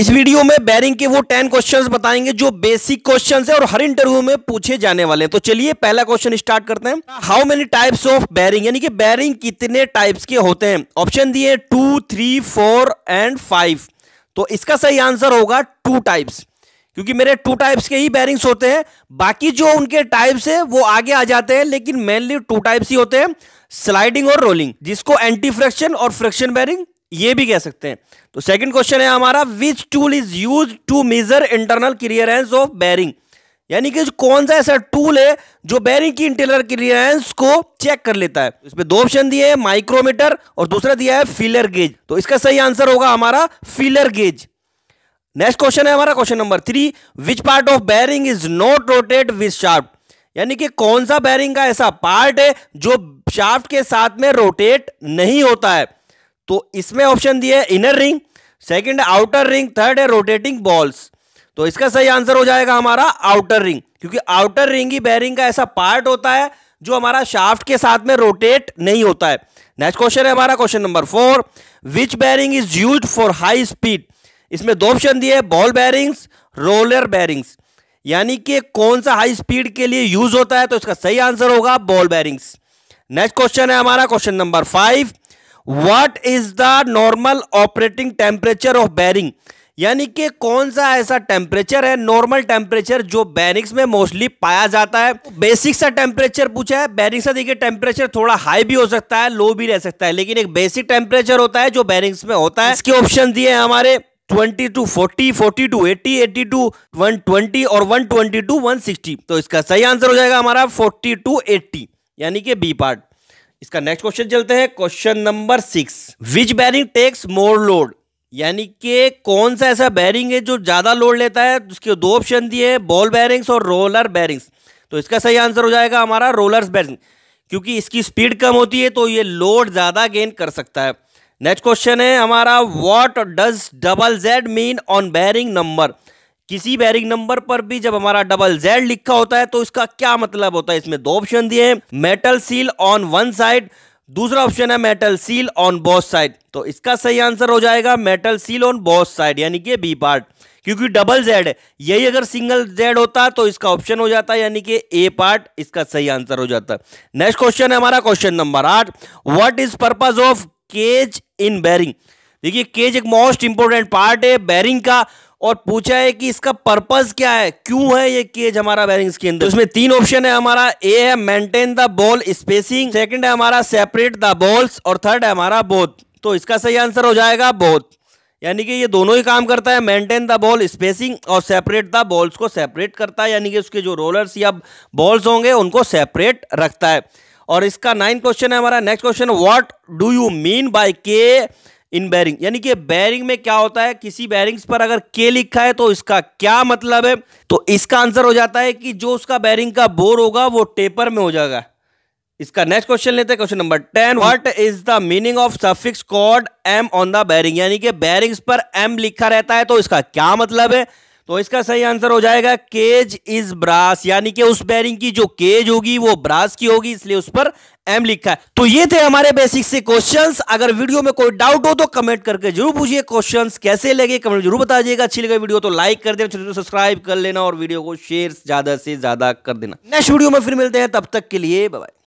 इस वीडियो में बैरिंग के वो टेन क्वेश्चंस बताएंगे जो बेसिक क्वेश्चंस है और हर इंटरव्यू में पूछे जाने वाले हैं तो चलिए पहला क्वेश्चन स्टार्ट करते हैं how many types of bearing यानी कि बैरिंग कितने टाइप्स के होते हैं ऑप्शन दिए two three four and five तो इसका सही आंसर होगा टू टाइप्स क्योंकि मेरे टू टाइप्स के ही बैरिंग्स होते हैं बाकी जो उनके टाइप्स है वो आगे आ जाते हैं लेकिन मेनली टू टाइप्स ही होते हैं स्लाइडिंग और रोलिंग जिसको एंटी फ्रैक्शन और फ्रैक्शन बैरिंग ये भी कह सकते हैं तो सेकंड क्वेश्चन है हमारा which tool is use to measure internal clearance of bearing यानी कि कौन सा ऐसा टूल है जो बैरिंग की इंटरनल क्लियरेंस को चेक कर लेता है इसमें दो ऑप्शन दिए हैं माइक्रोमीटर और दूसरा दिया है फिलर गेज तो इसका सही आंसर होगा हमारा फिलर गेज नेक्स्ट क्वेश्चन है हमारा question number three which part of bearing is not rotate with shaft यानी कि कौन सा बैरिंग का ऐसा पार्ट है जो शाफ्ट के साथ में रोटेट नहीं होता है तो इसमें ऑप्शन दिए inner ring second outer ring third है रोटेटिंग बॉल्स तो इसका सही आंसर हो जाएगा हमारा आउटर रिंग क्योंकि आउटर रिंग ही बैरिंग का ऐसा पार्ट होता है जो हमारा शाफ्ट के साथ में रोटेट नहीं होता है नेक्स्ट क्वेश्चन है हमारा question number four which bearing is use for high speed इसमें दो ऑप्शन दिए बॉल बैरिंग्स रोलर बैरिंग्स यानी कि कौन सा हाई स्पीड के लिए यूज होता है तो इसका सही आंसर होगा बॉल बैरिंग्स नेक्स्ट क्वेश्चन है हमारा question number five what is the normal operating temperature of bearing यानी कि कौन सा ऐसा टेम्परेचर है नॉर्मल टेम्परेचर जो बैरिंग्स में मोस्टली पाया जाता है बेसिक सा टेम्परेचर पूछा है बैरिंग सा देखिए टेम्परेचर थोड़ा हाई भी हो सकता है लो भी रह सकता है लेकिन एक बेसिक टेम्परेचर होता है जो बैरिंग्स में होता है इसके ऑप्शन दिए हैं हमारे 20 टू 40, 40 टू 80, 80 टू 120 और 120 टू 160 तो इसका सही आंसर हो जाएगा हमारा 40 टू 80 यानी कि बी पार्ट इसका नेक्स्ट क्वेश्चन चलते हैं question number six which bearing takes more load यानी कि कौन सा ऐसा बैरिंग है जो ज़्यादा लोड लेता है उसके दो ऑप्शन दिए हैं बॉल बैरिंग्स और रोलर बैरिंग्स तो इसका सही आंसर हो जाएगा हमारा रोलर्स बैरिंग क्योंकि इसकी स्पीड कम होती है तो ये लोड ज़्यादा गेन कर सकता है नेक्स्ट क्वेश्चन है हमारा what does double Z mean on bearing number किसी बैरिंग नंबर पर भी जब हमारा डबल जेड लिखा होता है तो इसका क्या मतलब होता है इसमें दो ऑप्शन दिए हैं metal seal on one side दूसरा ऑप्शन है metal seal on both side तो इसका सही आंसर हो जाएगा metal seal on both side यानी कि बी पार्ट क्योंकि डबल जेड है यही अगर सिंगल जेड होता तो इसका ऑप्शन हो जाता यानी कि ए पार्ट इसका सही आंसर हो जाता नेक्स्ट क्वेश्चन है हमारा क्वेश्चन नंबर आठ what is purpose of cage in bearing देखिए केज एक मोस्ट इंपोर्टेंट पार्ट है बैरिंग का और पूछा है कि इसका पर्पस क्या है क्यों है ये केज हमारा बैरिंग्स के अंदर तो इसमें तीन ऑप्शन है हमारा ए है maintain the ball spacing second है हमारा सेपरेट द बॉल्स और थर्ड है हमारा बोथ तो इसका सही आंसर हो जाएगा बोथ यानी कि ये दोनों ही काम करता है मेंटेन द बॉल स्पेसिंग और सेपरेट द बॉल्स को सेपरेट करता है यानी कि उसके जो रोलर्स या बॉल्स होंगे उनको सेपरेट रखता है और इसका नाइन्थ क्वेश्चन है हमारा next question what do you mean by K in bearing यानी कि बैरिंग में क्या होता है किसी बैरिंग्स पर अगर के लिखा है तो इसका क्या मतलब है तो इसका आंसर हो जाता है कि जो उसका बैरिंग का बोर होगा वो टेपर में हो जाएगा इसका नेक्स्ट क्वेश्चन लेते हैं question number ten what is the meaning of suffix code M on the bearing यानी कि बैरिंग्स पर एम लिखा रहता है तो इसका क्या मतलब है तो इसका सही आंसर हो जाएगा केज इज ब्रास यानी कि उस बैरिंग की जो केज होगी वो ब्रास की होगी इसलिए उस पर एम लिखा है तो ये थे हमारे बेसिक से क्वेश्चंस अगर वीडियो में कोई डाउट हो तो कमेंट करके जरूर पूछिए क्वेश्चंस कैसे लगे कमेंट जरूर बता दिएगा अच्छी लगे वीडियो तो लाइक कर देना चैनल सब्सक्राइब कर लेना और वीडियो को शेयर ज्यादा से ज्यादा कर देना नेक्स्ट वीडियो में फिर मिलते हैं तब तक के लिए बाय